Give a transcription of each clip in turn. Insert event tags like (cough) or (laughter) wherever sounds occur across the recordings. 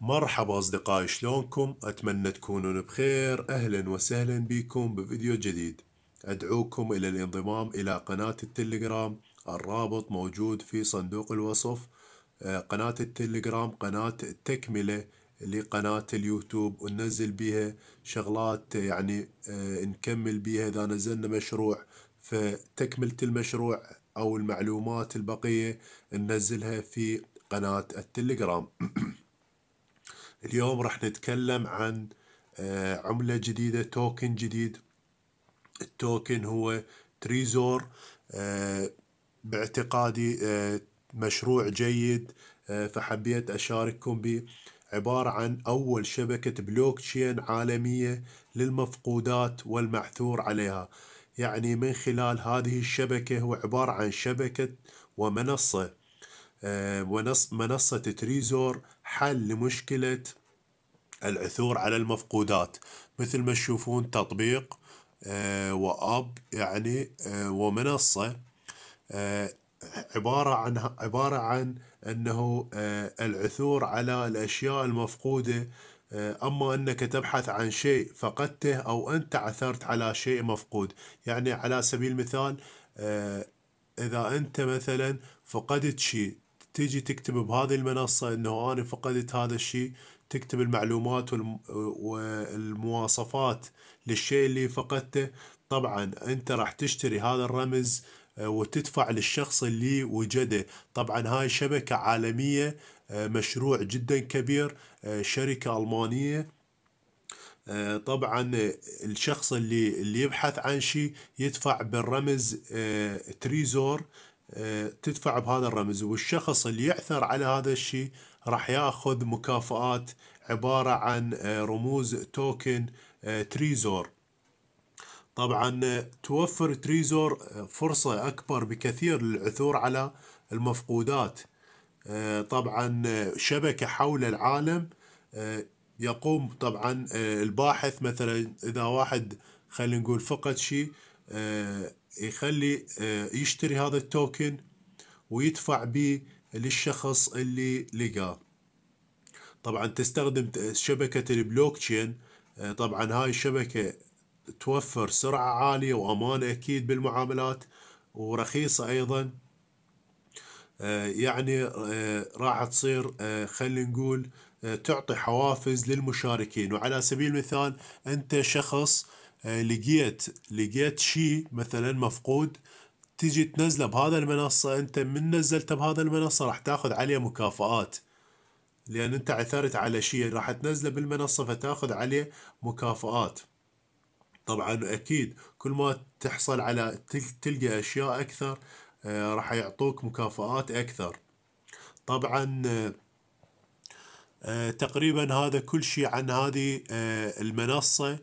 مرحبا أصدقائي شلونكم؟ أتمنى تكونون بخير أهلا وسهلا بكم بفيديو جديد أدعوكم إلى الانضمام إلى قناة التليجرام الرابط موجود في صندوق الوصف آه، قناة التليجرام قناة تكملة لقناة اليوتيوب وننزل بيها شغلات يعني آه، نكمل بيها إذا نزلنا مشروع فتكملة المشروع أو المعلومات البقية ننزلها في قناة التليجرام (clears throat) اليوم راح نتكلم عن آه، عملة جديدة توكن جديد التوكن هو تريزور آه، باعتقادي آه، مشروع جيد فحبيت أشارككم به عبارة عن أول شبكة بلوك تشين عالمية للمفقودات والمعثور عليها يعني من خلال هذه الشبكة هو عبارة عن شبكة ومنصة آه، منصة تريزور حل لمشكلة العثور على المفقودات مثل ما تشوفون تطبيق آه، واب يعني آه، ومنصة عبارة عن عبارة عن أنه العثور على الأشياء المفقودة أما أنك تبحث عن شيء فقدته أو أنت عثرت على شيء مفقود يعني على سبيل المثال إذا أنت مثلا فقدت شيء تيجي تكتب بهذه المنصة انه انا فقدت هذا الشيء تكتب المعلومات والمواصفات للشيء اللي فقدته طبعا انت راح تشتري هذا الرمز آه، وتدفع للشخص اللي وجده طبعا هاي شبكة عالمية آه، مشروع جدا كبير آه، شركة ألمانية طبعا الشخص اللي اللي يبحث عن شيء يدفع بالرمز تريزور تدفع بهذا الرمز والشخص اللي يعثر على هذا الشيء راح ياخذ مكافآت عبارة عن آه، رموز توكن آه، تريزور طبعا آه، توفر تريزور فرصة أكبر بكثير للعثور على المفقودات طبعا شبكة حول العالم يقوم طبعا الباحث مثلا إذا واحد خلينا نقول فقد شيء يخلي آه، يشتري هذا التوكن ويدفع به للشخص اللي لقاه طبعا تستخدم شبكة البلوك تشين آه، طبعا هاي الشبكة توفر سرعة عالية وأمان أكيد بالمعاملات ورخيصة أيضا آه، يعني راح تصير خلينا نقول تعطي حوافز للمشاركين وعلى سبيل المثال أنت شخص آه، لقيت لقيت شيء مثلا مفقود تيجي تنزله بهذا المنصة انت من نزلته بهذا المنصة راح تاخذ عليه مكافآت لان انت عثرت على شيء راح تنزله بالمنصة فتاخذ عليه مكافآت طبعا اكيد كل ما تحصل على تلقى اشياء اكثر آه، راح يعطوك مكافآت اكثر طبعا آه، تقريبا هذا كل شيء عن هذه المنصه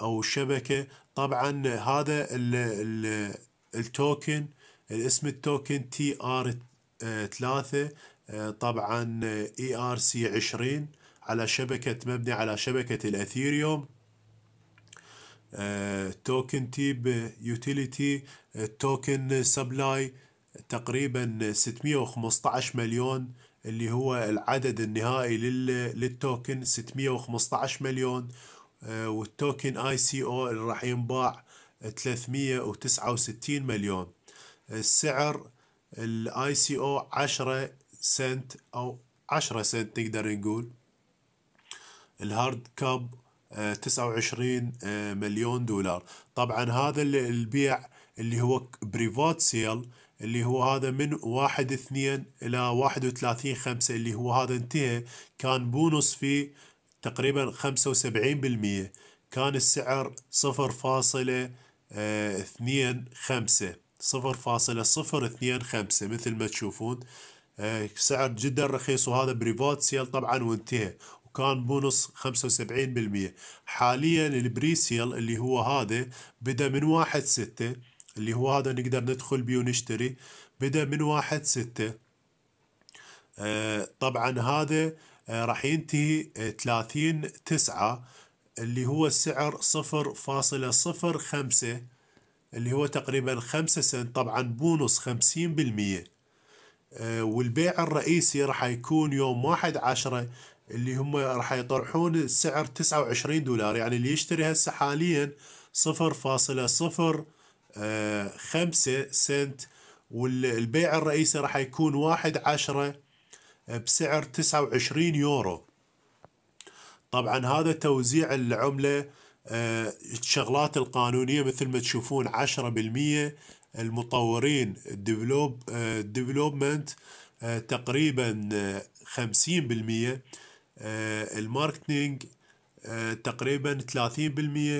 او الشبكه طبعا هذا ال ال التوكن الاسم التوكن تي ار 3 طبعا اي ار سي 20 على شبكه مبني على شبكه الاثيريوم توكن تيب يوتيليتي توكن سبلاي تقريبا 615 مليون اللي هو العدد النهائي للتوكن 615 مليون آه، والتوكن اي سي او اللي راح ينباع 369 مليون السعر الاي سي او 10 سنت او 10 سنت نقدر نقول الهارد كاب 29 آه، آه، مليون دولار طبعا هذا البيع اللي هو بريفات سيل اللي هو هذا من واحد اثنين الى واحد وثلاثين خمسة اللي هو هذا انتهى كان بونص فيه تقريبا 75% كان السعر 0.25 آه، خمسة مثل ما تشوفون آه، سعر جدا رخيص وهذا بريفات سيل طبعا وانتهى وكان بونص 75% حاليا البريسيل اللي هو هذا بدا من واحد ستة اللي هو هذا نقدر ندخل بيه ونشتري بدا من واحد ستة آه، طبعا هذا آه، راح ينتهي 30 آه، تسعة اللي هو السعر صفر فاصلة صفر خمسة اللي هو تقريبا خمسة سنت طبعا بونص خمسين بالمية آه، والبيع الرئيسي راح يكون يوم واحد عشرة اللي هم راح يطرحون السعر تسعة وعشرين دولار يعني اللي يشتري هسه حاليا صفر فاصلة صفر خمسة سنت والبيع الرئيسي راح يكون واحد عشرة بسعر 29 يورو طبعا هذا توزيع العملة آه، الشغلات القانونية مثل ما تشوفون 10% المطورين الديفلوبمنت آه، آه، تقريبا 50% الماركتينج تقريبا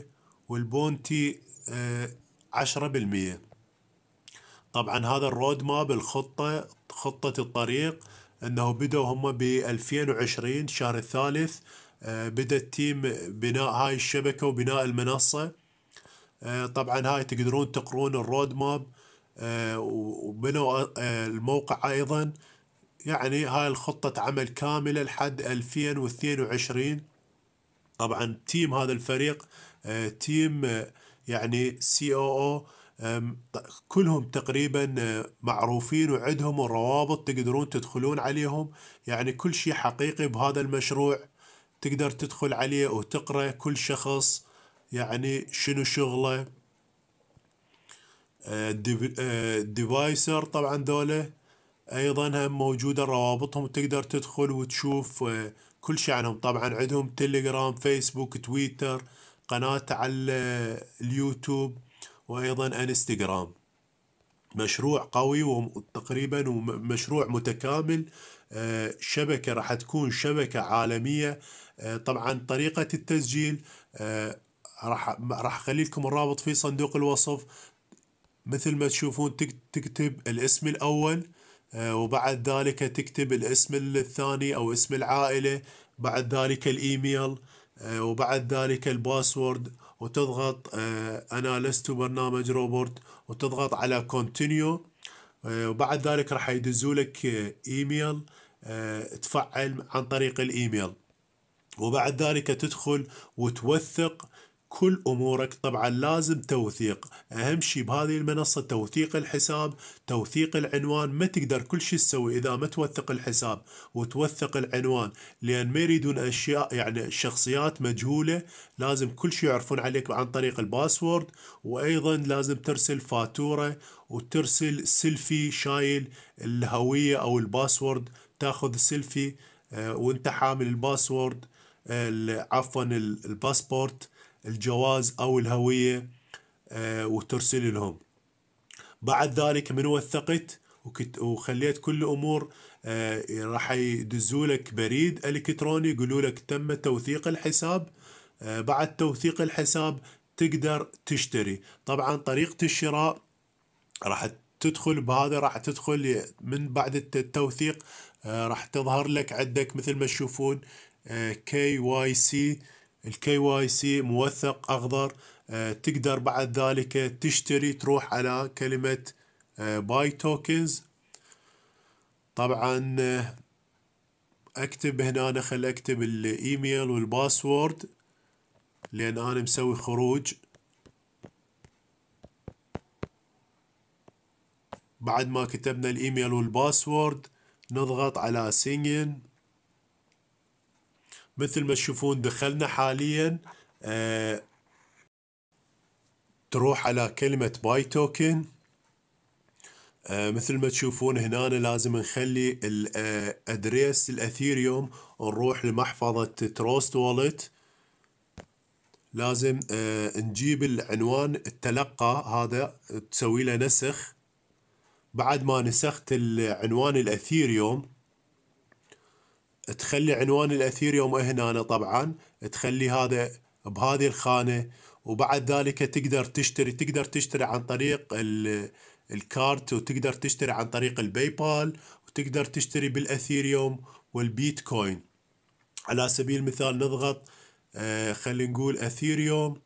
30% والبونتي 10% طبعا هذا الرود ماب الخطة خطة الطريق انه بدوا هم ب 2020 شهر الثالث آه، بدا التيم بناء هاي الشبكه وبناء المنصه آه، طبعا هاي تقدرون تقرون الرود ماب آه، وبنوا الموقع ايضا يعني هاي الخطة عمل كاملة لحد 2022 طبعا تيم هذا الفريق تيم يعني سي او او كلهم تقريبا آه، معروفين وعندهم الروابط تقدرون تدخلون عليهم يعني كل شيء حقيقي بهذا المشروع تقدر تدخل عليه وتقرأ كل شخص يعني شنو شغله الديفايسر آه، آه، طبعا دولة ايضا هم موجودة روابطهم تقدر تدخل وتشوف كل شيء عنهم طبعا عندهم تليجرام فيسبوك تويتر قناة على اليوتيوب وأيضا انستغرام مشروع قوي وتقريبا ومشروع متكامل آه، شبكة راح تكون شبكة عالمية آه، طبعا طريقة التسجيل آه، راح راح اخلي لكم الرابط في صندوق الوصف مثل ما تشوفون تكتب الاسم الاول وبعد ذلك تكتب الاسم الثاني او اسم العائله بعد ذلك الايميل وبعد ذلك الباسورد وتضغط انا لست برنامج روبوت وتضغط على كونتينيو آه، وبعد ذلك راح يدزولك لك آه، ايميل آه، تفعل عن طريق الايميل وبعد ذلك تدخل وتوثق آه كل امورك طبعا لازم توثيق اهم شيء بهذه المنصه توثيق الحساب توثيق العنوان ما تقدر كل شيء تسوي اذا ما توثق الحساب وتوثق العنوان لان ما يريدون اشياء يعني شخصيات مجهوله لازم كل شيء يعرفون عليك عن طريق الباسورد وايضا لازم ترسل فاتوره وترسل سيلفي شايل الهويه او الباسورد تاخذ سيلفي آه، وانت حامل الباسورد عفوا الباسبورت الجواز أو الهوية آه، وترسل لهم بعد ذلك من وثقت وخليت كل امور آه، راح يدزوا لك بريد الكتروني يقولوا لك تم توثيق الحساب آه، بعد توثيق الحساب تقدر تشتري طبعا طريقه الشراء راح تدخل بهذا راح تدخل من بعد التوثيق راح تظهر لك عندك مثل ما تشوفون كي واي سي الكي واي سي موثق اخضر آه، تقدر بعد ذلك تشتري تروح على كلمة آه، باي توكنز طبعا آه، اكتب هنا خل اكتب الايميل والباسورد لان انا مسوي خروج بعد ما كتبنا الايميل والباسورد نضغط على سينجن مثل ما تشوفون دخلنا حاليا آه تروح على كلمة باي توكن آه مثل ما تشوفون هنا لازم نخلي الادريس آه، الاثيريوم نروح لمحفظة تروست والت لازم آه نجيب العنوان التلقى هذا تسوي له نسخ بعد ما نسخت العنوان الاثيريوم تخلي عنوان الاثيريوم هنا طبعا تخلي هذا بهذه الخانه وبعد ذلك تقدر تشتري تقدر تشتري عن طريق الكارت وتقدر تشتري عن طريق الباي بال وتقدر تشتري بالاثيريوم والبيتكوين على سبيل المثال نضغط آه، خلينا نقول اثيريوم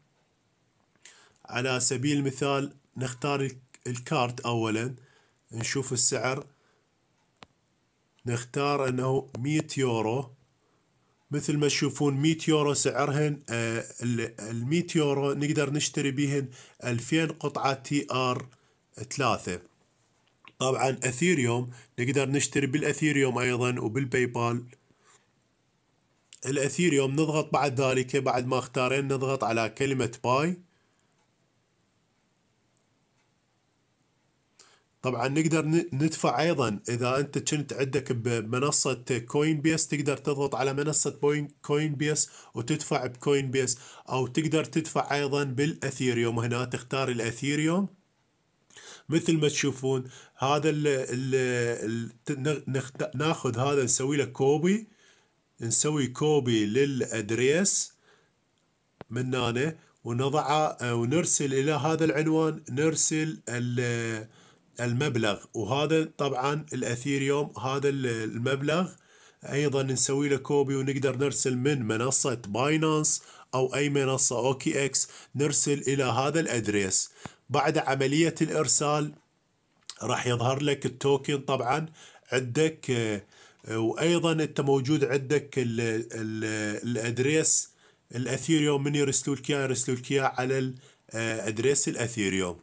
على سبيل المثال نختار الكارت اولا نشوف السعر نختار انه 100 يورو مثل ما تشوفون 100 يورو سعرهن آه، ال 100 يورو نقدر نشتري بهن 2000 قطعة تي ار ثلاثة طبعا اثيريوم نقدر نشتري بالاثيريوم ايضا وبالباي بال الاثيريوم نضغط بعد ذلك بعد ما اختارين نضغط على كلمة باي طبعا نقدر ندفع ايضا اذا انت كنت عندك بمنصه كوين بيس تقدر تضغط على منصه كوين بيس وتدفع بكوين بيس او تقدر تدفع ايضا بالاثيريوم هنا تختار الاثيريوم مثل ما تشوفون هذا ال ال ناخذ هذا نسوي له كوبي نسوي كوبي للادريس من هنا ونضعه ونرسل الى هذا العنوان نرسل ال المبلغ وهذا طبعا الاثيريوم هذا المبلغ ايضا نسوي له كوبي ونقدر نرسل من منصة باينانس او اي منصة اوكي اكس نرسل الى هذا الادريس بعد عملية الارسال راح يظهر لك التوكن طبعا عندك آه، وايضا انت موجود عندك الادريس الاثيريوم من يرسلوا لك اياه يرسلوا لك اياه على الادريس آه، الاثيريوم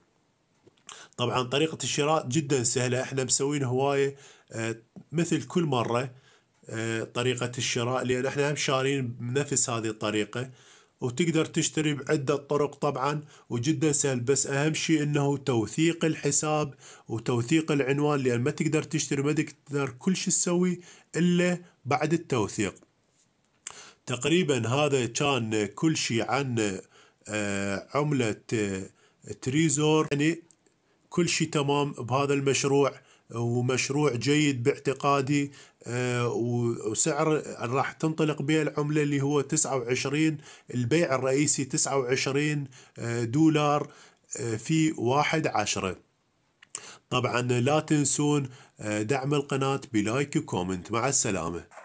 طبعا طريقة الشراء جدا سهلة احنا مسوين هواية آه، مثل كل مرة آه، طريقة الشراء لأن احنا هم شارين بنفس هذه الطريقة وتقدر تشتري بعدة طرق طبعا وجدا سهل بس أهم شيء أنه توثيق الحساب وتوثيق العنوان لأن ما تقدر تشتري ما تقدر كل شيء تسوي إلا بعد التوثيق تقريبا هذا كان كل شيء عن آه، عملة تريزور يعني كل شيء تمام بهذا المشروع ومشروع جيد باعتقادي آه، وسعر راح تنطلق به العملة اللي هو 29 البيع الرئيسي 29 آه، دولار آه، في واحد عشرة طبعا لا تنسون دعم القناة بلايك وكومنت مع السلامة